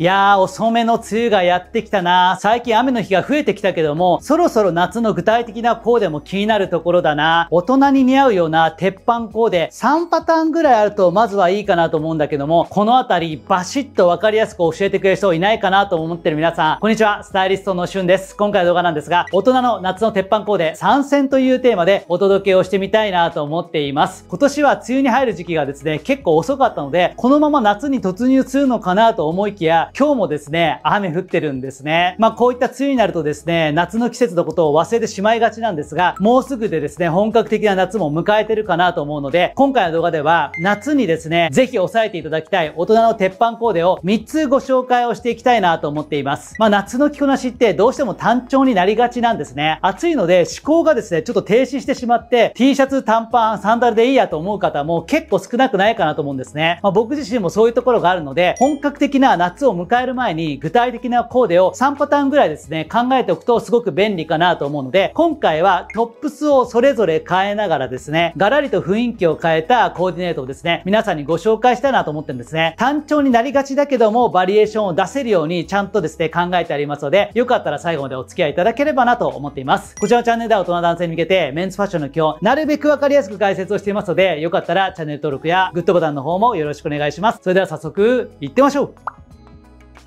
いやー、遅めの梅雨がやってきたな最近雨の日が増えてきたけども、そろそろ夏の具体的なコーデも気になるところだな大人に似合うような鉄板コーデ、3パターンぐらいあるとまずはいいかなと思うんだけども、このあたりバシッとわかりやすく教えてくれる人いないかなと思ってる皆さん、こんにちは、スタイリストのしゅんです。今回の動画なんですが、大人の夏の鉄板コーデ参戦というテーマでお届けをしてみたいなと思っています。今年は梅雨に入る時期がですね、結構遅かったので、このまま夏に突入するのかなと思いきや、今日もですね、雨降ってるんですね。まあ、こういった梅雨になるとですね、夏の季節のことを忘れてしまいがちなんですが、もうすぐでですね、本格的な夏も迎えてるかなと思うので、今回の動画では、夏にですね、ぜひ押さえていただきたい大人の鉄板コーデを3つご紹介をしていきたいなと思っています。まあ、夏の着こなしってどうしても単調になりがちなんですね。暑いので思考がですね、ちょっと停止してしまって、T シャツ、短パン、サンダルでいいやと思う方も結構少なくないかなと思うんですね。まあ、僕自身もそういうところがあるので、本格的な夏を迎える前に具体的なコーデを3パターンぐらいですね、考えておくとすごく便利かなと思うので、今回はトップスをそれぞれ変えながらですね、ガラリと雰囲気を変えたコーディネートをですね、皆さんにご紹介したいなと思ってるんですね。単調になりがちだけども、バリエーションを出せるようにちゃんとですね、考えてありますので、よかったら最後までお付き合いいただければなと思っています。こちらのチャンネルでは大人男性に向けて、メンズファッションの基本、なるべくわかりやすく解説をしていますので、よかったらチャンネル登録やグッドボタンの方もよろしくお願いします。それでは早速、行ってみましょう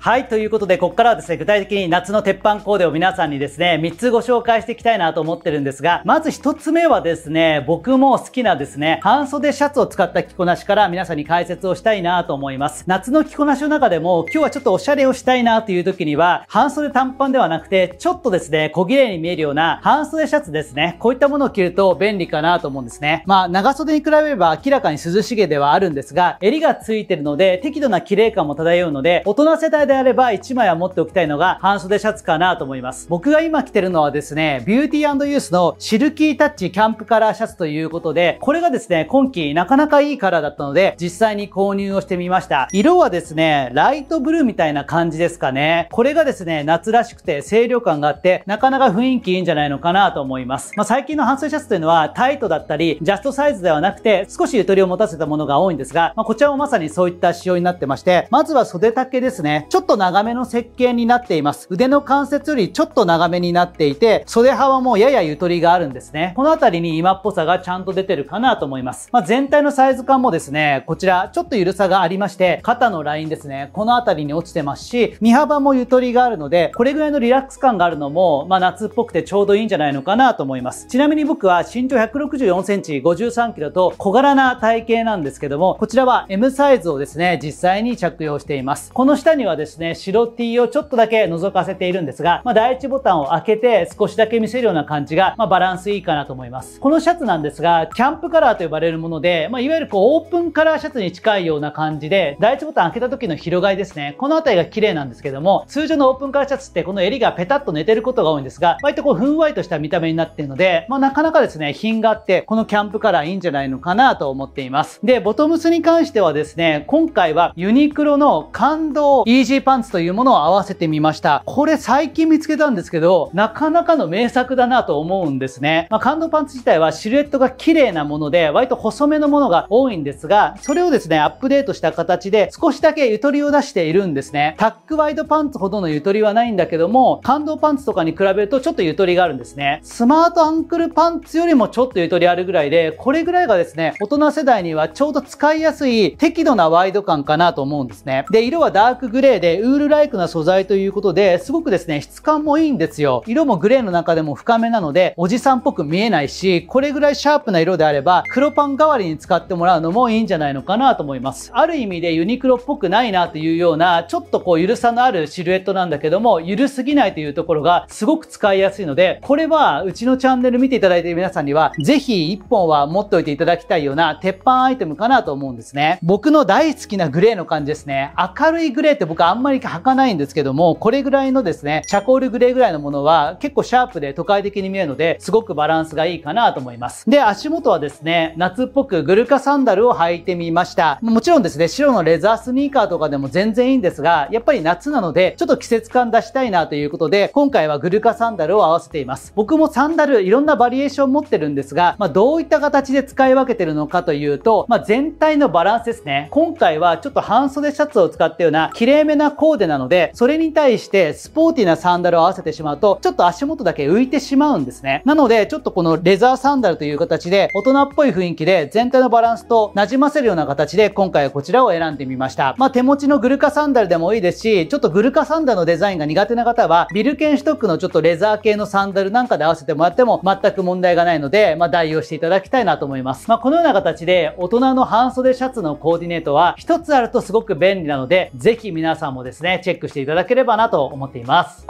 はい、ということで、ここからはですね、具体的に夏の鉄板コーデを皆さんにですね、3つご紹介していきたいなと思ってるんですが、まず1つ目はですね、僕も好きなですね、半袖シャツを使った着こなしから皆さんに解説をしたいなと思います。夏の着こなしの中でも、今日はちょっとおしゃれをしたいなという時には、半袖短パンではなくて、ちょっとですね、小綺麗に見えるような半袖シャツですね、こういったものを着ると便利かなと思うんですね。まあ、長袖に比べれば明らかに涼しげではあるんですが、襟がついてるので、適度な綺麗感も漂うので、大人世代でであれば1枚は持っておきたいのが半袖シャツかなと思います。僕が今着てるのはですね、ビューティーユースのシルキータッチキャンプカラーシャツということで、これがですね、今季なかなかいいカラーだったので、実際に購入をしてみました。色はですね、ライトブルーみたいな感じですかね。これがですね、夏らしくて清涼感があって、なかなか雰囲気いいんじゃないのかなと思います。まあ、最近の半袖シャツというのはタイトだったり、ジャストサイズではなくて、少しゆとりを持たせたものが多いんですが、まあ、こちらもまさにそういった仕様になってまして、まずは袖丈ですね。ちょっっと長めの設計になっています。腕の関節よりちょっと長めになっていて、袖幅もややゆとりがあるんですね。この辺りに今っぽさがちゃんと出てるかなと思います。まあ、全体のサイズ感もですね、こちらちょっとゆるさがありまして、肩のラインですね、この辺りに落ちてますし、身幅もゆとりがあるので、これぐらいのリラックス感があるのも、まあ、夏っぽくてちょうどいいんじゃないのかなと思います。ちなみに僕は身長164センチ、53キロと小柄な体型なんですけども、こちらは M サイズをですね、実際に着用しています。この下にはですねですね、白 T をちょっとだけ覗かせているんですが、まあ、第1ボタンを開けて少しだけ見せるような感じが、まあ、バランスいいかなと思います。このシャツなんですが、キャンプカラーと呼ばれるもので、まあ、いわゆるこうオープンカラーシャツに近いような感じで、第1ボタン開けた時の広がりですね、この辺りが綺麗なんですけども、通常のオープンカラーシャツってこの襟がペタッと寝てることが多いんですが、割とこうふんわりとした見た目になっているので、まあ、なかなかですね、品があって、このキャンプカラーいいんじゃないのかなと思っています。で、ボトムスに関してはですね、今回はユニクロの感動イージジーパンツというものを合わせてみました。これ最近見つけたんですけど、なかなかの名作だなと思うんですね。まあ、感動パンツ自体はシルエットが綺麗なもので、割と細めのものが多いんですが、それをですね、アップデートした形で少しだけゆとりを出しているんですね。タックワイドパンツほどのゆとりはないんだけども、感動パンツとかに比べるとちょっとゆとりがあるんですね。スマートアンクルパンツよりもちょっとゆとりあるぐらいで、これぐらいがですね、大人世代にはちょうど使いやすい適度なワイド感かなと思うんですね。で、色はダークグレーで、ウールライクな素材ということで、すごくですね、質感もいいんですよ。色もグレーの中でも深めなので、おじさんっぽく見えないし、これぐらいシャープな色であれば、黒パン代わりに使ってもらうのもいいんじゃないのかなと思います。ある意味でユニクロっぽくないなというような、ちょっとこう、ゆるさのあるシルエットなんだけども、ゆるすぎないというところが、すごく使いやすいので、これは、うちのチャンネル見ていただいている皆さんには、ぜひ1本は持っておいていただきたいような、鉄板アイテムかなと思うんですね。僕の大好きなグレーの感じですね。明るいグレーって僕あんまり履かないんですけども、これぐらいのですね、チャコールグレーぐらいのものは結構シャープで都会的に見えるので、すごくバランスがいいかなと思います。で、足元はですね、夏っぽくグルカサンダルを履いてみました。もちろんですね、白のレザースニーカーとかでも全然いいんですが、やっぱり夏なので、ちょっと季節感出したいなということで、今回はグルカサンダルを合わせています。僕もサンダル、いろんなバリエーション持ってるんですが、まあ、どういった形で使い分けてるのかというと、まあ、全体のバランスですね。今回はちょっと半袖シャツを使ったような、綺麗めななコーデなので、それに対してスポーティーなサンダルを合わせてしまうと、ちょっと足元だけ浮いてしまうんですね。なので、ちょっとこのレザーサンダルという形で、大人っぽい雰囲気で、全体のバランスと馴染ませるような形で、今回はこちらを選んでみました。まあ、手持ちのグルカサンダルでもいいですし、ちょっとグルカサンダルのデザインが苦手な方は、ビルケンシュトックのちょっとレザー系のサンダルなんかで合わせてもらっても、全く問題がないので、まあ、代用していただきたいなと思います。まあ、このような形で、大人の半袖シャツのコーディネートは、一つあるとすごく便利なので、ぜひ皆さんもですね、チェックしていただければなと思っています。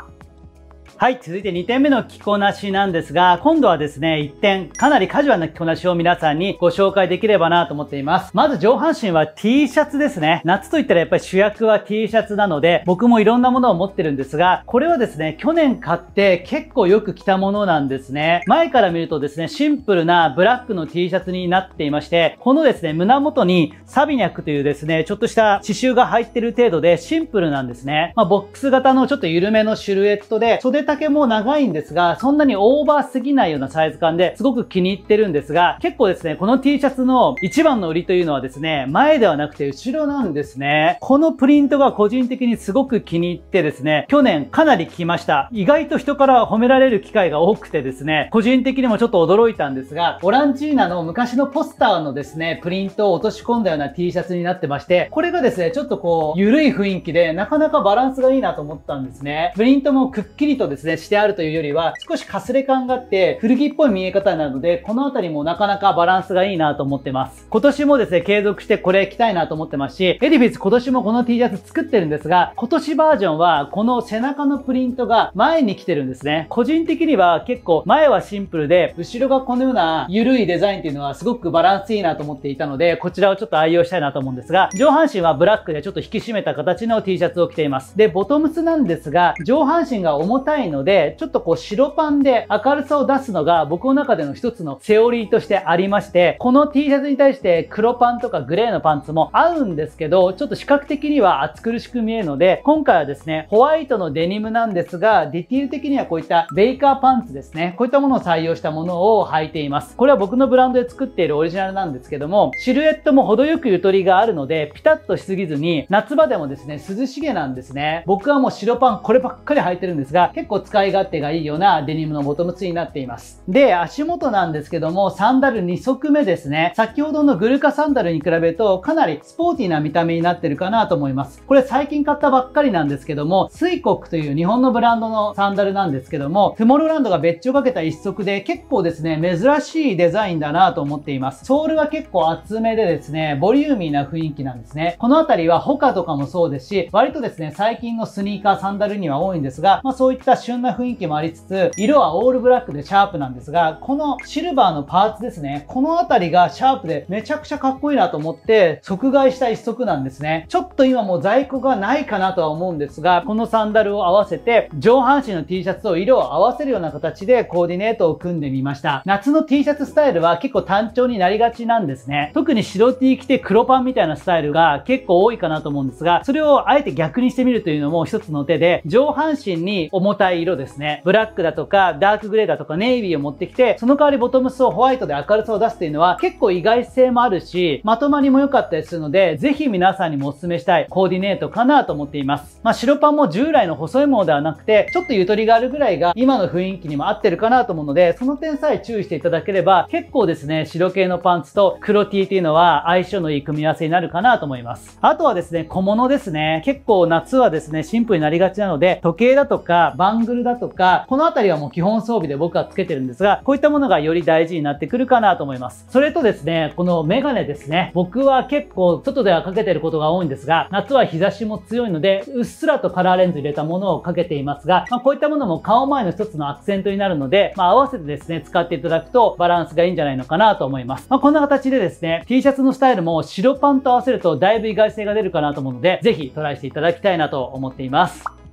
はい、続いて2点目の着こなしなんですが、今度はですね、1点、かなりカジュアルな着こなしを皆さんにご紹介できればなと思っています。まず上半身は T シャツですね。夏といったらやっぱり主役は T シャツなので、僕もいろんなものを持ってるんですが、これはですね、去年買って結構よく着たものなんですね。前から見るとですね、シンプルなブラックの T シャツになっていまして、このですね、胸元にサビニャクというですね、ちょっとした刺繍が入ってる程度でシンプルなんですね。まあ、ボックス型のちょっと緩めのシルエットで、袖背丈も長いんですが、そんなにオーバーすぎないようなサイズ感ですごく気に入ってるんですが、結構ですね、この T シャツの一番の売りというのはですね、前ではなくて後ろなんですね。このプリントが個人的にすごく気に入ってですね、去年かなり来ました。意外と人から褒められる機会が多くてですね、個人的にもちょっと驚いたんですが、オランチーナの昔のポスターのですね、プリントを落とし込んだような T シャツになってまして、これがですね、ちょっとこう、ゆるい雰囲気で、なかなかバランスがいいなと思ったんですね。プリントもくっきりとですね、してあるというよりは、少しかすれ感があって、古着っぽい見え方なので、このあたりもなかなかバランスがいいなと思ってます。今年もですね、継続してこれ着たいなと思ってますし、エディフィス今年もこの T シャツ作ってるんですが、今年バージョンは、この背中のプリントが前に来てるんですね。個人的には結構前はシンプルで、後ろがこのような緩いデザインっていうのはすごくバランスいいなと思っていたので、こちらをちょっと愛用したいなと思うんですが、上半身はブラックでちょっと引き締めた形の T シャツを着ています。で、ボトムスなんですが、上半身が重たいないので、ちょっとこう白パンで明るさを出すのが僕の中での一つのセオリーとしてありまして、この T シャツに対して黒パンとかグレーのパンツも合うんですけど、ちょっと視覚的には暑苦しく見えるので、今回はですね、ホワイトのデニムなんですが、ディティール的にはこういったベイカーパンツですね。こういったものを採用したものを履いています。これは僕のブランドで作っているオリジナルなんですけども、シルエットも程よくゆとりがあるので、ピタッとしすぎずに、夏場でもですね、涼しげなんですね。僕はもう白パンこればっかり履いてるんですが、結構構使い勝手がいいようなデニムのボトムツになっています。で、足元なんですけども、サンダル2足目ですね。先ほどのグルカサンダルに比べると、かなりスポーティーな見た目になってるかなと思います。これ最近買ったばっかりなんですけども、スイコックという日本のブランドのサンダルなんですけども、トゥモロランドが別注かけた1足で、結構ですね、珍しいデザインだなと思っています。ソールは結構厚めでですね、ボリューミーな雰囲気なんですね。この辺りは他とかもそうですし、割とですね、最近のスニーカー、サンダルには多いんですが、まあそういった旬な雰囲気もありつつ、色はオールブラックでシャープなんですが、このシルバーのパーツですね、この辺りがシャープでめちゃくちゃかっこいいなと思って、即買いした一足なんですね。ちょっと今もう在庫がないかなとは思うんですが、このサンダルを合わせて、上半身の T シャツと色を合わせるような形でコーディネートを組んでみました。夏の T シャツスタイルは結構単調になりがちなんですね。特に白 T 着て黒パンみたいなスタイルが結構多いかなと思うんですが、それをあえて逆にしてみるというのも一つの手で、上半身に重たいい色ですね。ブラックだとか、ダークグレーだとか、ネイビーを持ってきて、その代わりボトムスをホワイトで明るさを出すっていうのは、結構意外性もあるし、まとまりも良かったりするので、ぜひ皆さんにもお勧めしたいコーディネートかなと思っています。まあ、白パンも従来の細いものではなくて、ちょっとゆとりがあるぐらいが、今の雰囲気にも合ってるかなと思うので、その点さえ注意していただければ、結構ですね、白系のパンツと黒 T っていうのは、相性のいい組み合わせになるかなと思います。あとはですね、小物ですね。結構夏はですね、シンプルになりがちなので、時計だとかングルだとか、この辺りはもう基本装備で僕はつけてるんですが、こういったものがより大事になってくるかなと思います。それとですね、このメガネですね。僕は結構外ではかけてることが多いんですが、夏は日差しも強いので、うっすらとカラーレンズ入れたものをかけていますが、まあ、こういったものも顔前の一つのアクセントになるので、まあ、合わせてですね、使っていただくとバランスがいいんじゃないのかなと思います。まあ、こんな形でですね、T シャツのスタイルも白パンと合わせるとだいぶ意外性が出るかなと思うので、ぜひトライしていただきたいなと思っています。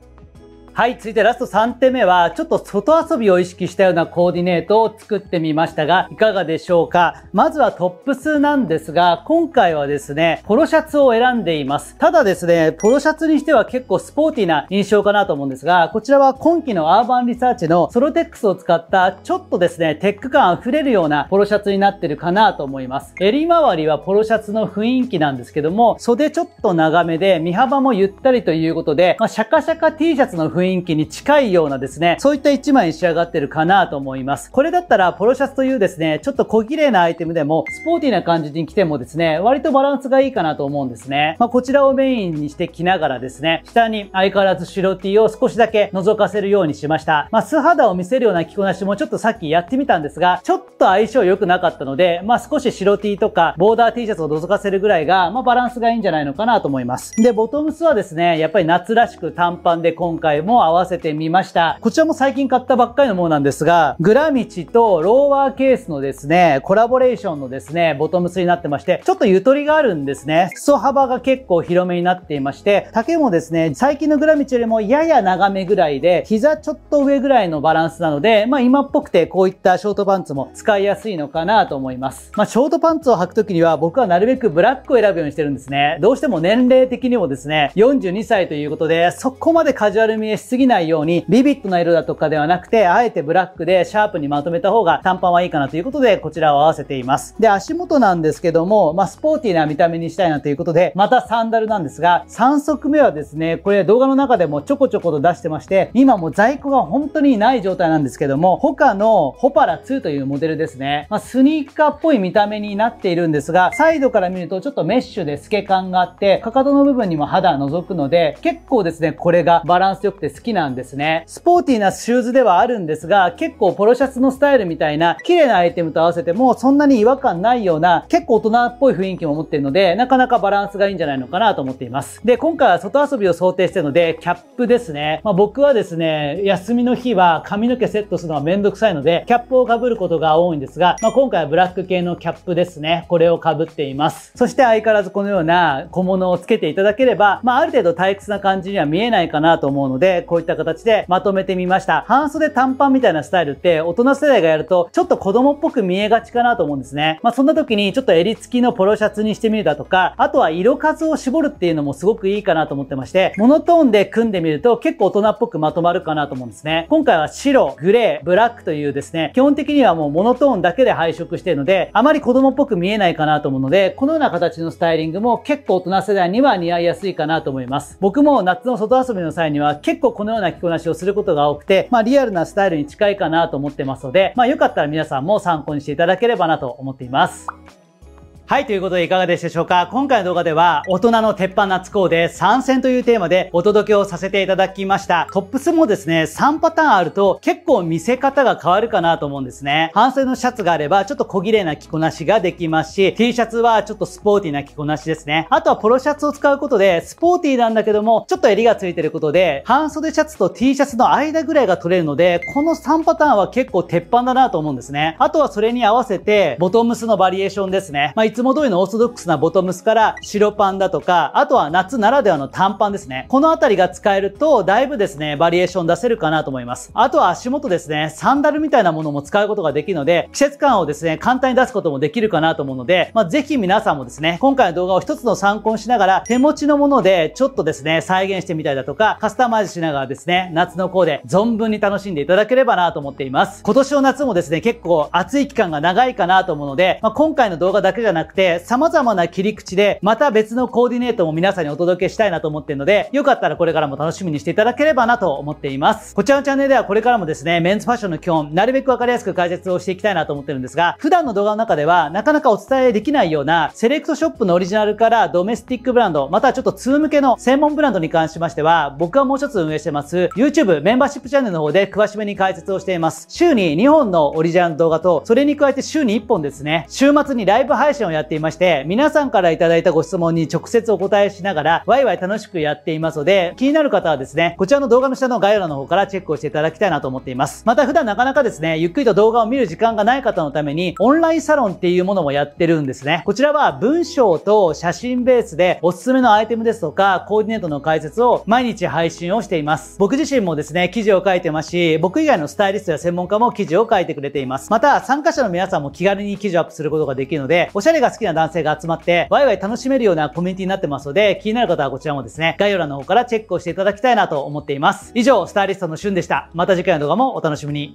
はい、続いてラスト3点目は、ちょっと外遊びを意識したようなコーディネートを作ってみましたが、いかがでしょうかまずはトップスなんですが、今回はですね、ポロシャツを選んでいます。ただですね、ポロシャツにしては結構スポーティーな印象かなと思うんですが、こちらは今季のアーバンリサーチのソロテックスを使った、ちょっとですね、テック感溢れるようなポロシャツになってるかなと思います。襟周りはポロシャツの雰囲気なんですけども、袖ちょっと長めで、身幅もゆったりということで、まあ、シャカシャカ T シャツの雰囲気雰囲気に近いようなですね、そういった1枚に仕上がってるかなと思います。これだったらポロシャツというですね、ちょっと小綺麗なアイテムでも、スポーティーな感じに着てもですね、割とバランスがいいかなと思うんですね。まあ、こちらをメインにして着ながらですね、下に相変わらず白 T を少しだけ覗かせるようにしました。まあ、素肌を見せるような着こなしもちょっとさっきやってみたんですが、ちょっと相性良くなかったので、まあ、少し白 T とかボーダー T シャツを覗かせるぐらいが、まあ、バランスがいいんじゃないのかなと思います。で、ボトムスはですね、やっぱり夏らしく短パンで今回もも合わせてみました。こちらも最近買ったばっかりのものなんですが、グラミチとローワーケースのですね、コラボレーションのですね、ボトムスになってまして、ちょっとゆとりがあるんですね。裾幅が結構広めになっていまして、丈もですね、最近のグラミチよりもやや長めぐらいで、膝ちょっと上ぐらいのバランスなので、まあ今っぽくてこういったショートパンツも使いやすいのかなと思います。まあショートパンツを履くときには僕はなるべくブラックを選ぶようにしてるんですね。どうしても年齢的にもですね、42歳ということで、そこまでカジュアル見えしすぎないように、ビビッドな色だとかではなくて、あえてブラックでシャープにまとめた方が短パンはいいかなということで、こちらを合わせています。で、足元なんですけども、まあ、スポーティーな見た目にしたいなということで、またサンダルなんですが、3足目はですね、これ動画の中でもちょこちょこと出してまして、今もう在庫が本当にない状態なんですけども、他のホパラ2というモデルですね、まあ、スニーカーっぽい見た目になっているんですが、サイドから見るとちょっとメッシュで透け感があって、かかとの部分にも肌覗くので、結構ですね、これがバランス良くて好きなんですね。スポーティーなシューズではあるんですが、結構ポロシャツのスタイルみたいな綺麗なアイテムと合わせてもそんなに違和感ないような結構大人っぽい雰囲気も持ってるので、なかなかバランスがいいんじゃないのかなと思っています。で、今回は外遊びを想定してるので、キャップですね。まあ、僕はですね、休みの日は髪の毛セットするのはめんどくさいので、キャップを被ることが多いんですが、まあ、今回はブラック系のキャップですね。これを被っています。そして相変わらずこのような小物をつけていただければ、まあ、ある程度退屈な感じには見えないかなと思うので、こういった形でまとめてみました。半袖短パンみたいなスタイルって、大人世代がやると、ちょっと子供っぽく見えがちかなと思うんですね。まあ、そんな時に、ちょっと襟付きのポロシャツにしてみるだとか、あとは色数を絞るっていうのもすごくいいかなと思ってまして、モノトーンで組んでみると、結構大人っぽくまとまるかなと思うんですね。今回は白、グレー、ブラックというですね、基本的にはもうモノトーンだけで配色してるので、あまり子供っぽく見えないかなと思うので、このような形のスタイリングも結構大人世代には似合いやすいかなと思います。僕も夏の外遊びの際には結構と、このような着こなしをすることが多くて、まあ、リアルなスタイルに近いかなと思ってますので、まあ、よかったら皆さんも参考にしていただければなと思っています。はい、ということでいかがでしたでしょうか今回の動画では、大人の鉄板夏コーデ参戦というテーマでお届けをさせていただきました。トップスもですね、3パターンあると結構見せ方が変わるかなと思うんですね。半袖のシャツがあれば、ちょっと小綺麗な着こなしができますし、T シャツはちょっとスポーティーな着こなしですね。あとはポロシャツを使うことで、スポーティーなんだけども、ちょっと襟がついてることで、半袖シャツと T シャツの間ぐらいが取れるので、この3パターンは結構鉄板だなと思うんですね。あとはそれに合わせて、ボトムスのバリエーションですね。まあつも通りのオーソドックスなボトムスから白パンだとか、あとは夏ならではの短パンですね。このあたりが使えると、だいぶですね、バリエーション出せるかなと思います。あとは足元ですね、サンダルみたいなものも使うことができるので、季節感をですね、簡単に出すこともできるかなと思うので、まあ、ぜひ皆さんもですね、今回の動画を一つの参考にしながら、手持ちのものでちょっとですね、再現してみたりだとか、カスタマイズしながらですね、夏のコーデ、存分に楽しんでいただければなと思っています。今年の夏もですね、結構暑い期間が長いかなと思うので、まあ、今回の動画だけじゃなくくて、様々な切り口で、また別のコーディネートも皆さんにお届けしたいなと思ってるので、よかったらこれからも楽しみにしていただければなと思っています。こちらのチャンネルではこれからもですね、メンズファッションの基本、なるべくわかりやすく解説をしていきたいなと思ってるんですが、普段の動画の中では、なかなかお伝えできないような、セレクトショップのオリジナルからドメスティックブランド、またちょっと通向けの専門ブランドに関しましては、僕はもう一つ運営してます、YouTube メンバーシップチャンネルの方で詳しめに解説をしています。週に2本のオリジナルの動画と、それに加えて週に1本ですね、週末にライブ配信をややっていまして、皆さんからいただいたご質問に直接お答えしながら、ワイワイ楽しくやっていますので、気になる方はですね、こちらの動画の下の概要欄の方からチェックをしていただきたいなと思っています。また普段なかなかですね、ゆっくりと動画を見る時間がない方のために、オンラインサロンっていうものもやってるんですね。こちらは文章と写真ベースでおすすめのアイテムですとか、コーディネートの解説を毎日配信をしています。僕自身もですね、記事を書いてますし、僕以外のスタイリストや専門家も記事を書いてくれています。また、参加者の皆さんも気軽に記事をアップすることができるので、おしゃれが好きな男性が集まって、ワイワイ楽しめるようなコミュニティになってますので、気になる方はこちらもですね、概要欄の方からチェックをしていただきたいなと思っています。以上、スタイリストのしゅんでした。また次回の動画もお楽しみに。